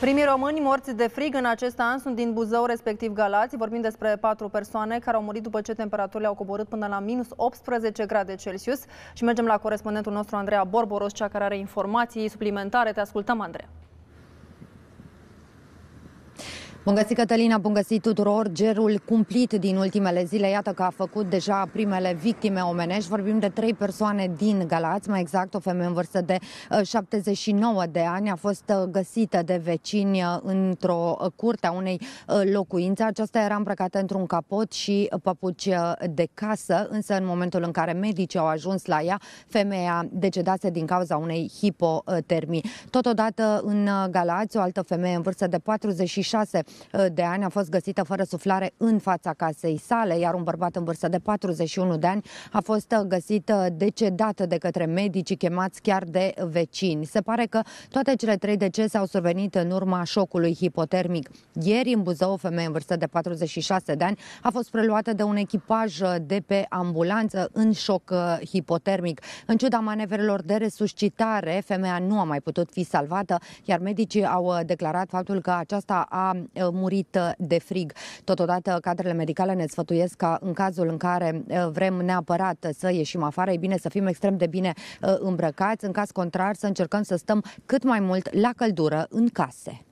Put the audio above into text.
Primii români morți de frig în acest an sunt din Buzău, respectiv Galați. Vorbim despre patru persoane care au murit după ce temperaturile au coborât până la minus 18 grade Celsius. Și mergem la corespondentul nostru, Andreea Borboros, cea care are informații suplimentare. Te ascultăm, Andreea. Bun găsit, Cătălina, bun găsit tuturor. Gerul cumplit din ultimele zile, iată că a făcut deja primele victime omenești. Vorbim de trei persoane din Galați, mai exact o femeie în vârstă de 79 uh, de ani. A fost uh, găsită de vecini uh, într-o curte a unei locuințe. Aceasta era îmbrăcată într-un capot și papuci de casă, însă în momentul în care medicii au ajuns la ea, femeia decedase din cauza unei hipotermii. Totodată în Galați, o altă femeie în vârstă de 46 Uh, de ani a fost găsită fără suflare în fața casei sale, iar un bărbat în vârstă de 41 de ani a fost uh, găsit uh, decedat de către medici, chemați chiar de vecini. Se pare că toate cele trei decese au survenit în urma șocului hipotermic. Ieri în Buzău, o femeie în vârstă de 46 de ani a fost preluată de un echipaj de pe ambulanță în șoc hipotermic. În ciuda manevrelor de resuscitare, femeia nu a mai putut fi salvată, iar medicii au declarat faptul că aceasta a murit de frig. Totodată, cadrele medicale ne sfătuiesc ca în cazul în care uh, vrem neapărat să ieșim afară, e bine să fim extrem de bine uh, îmbrăcați, în caz contrar să încercăm să stăm cât mai mult la căldură în case.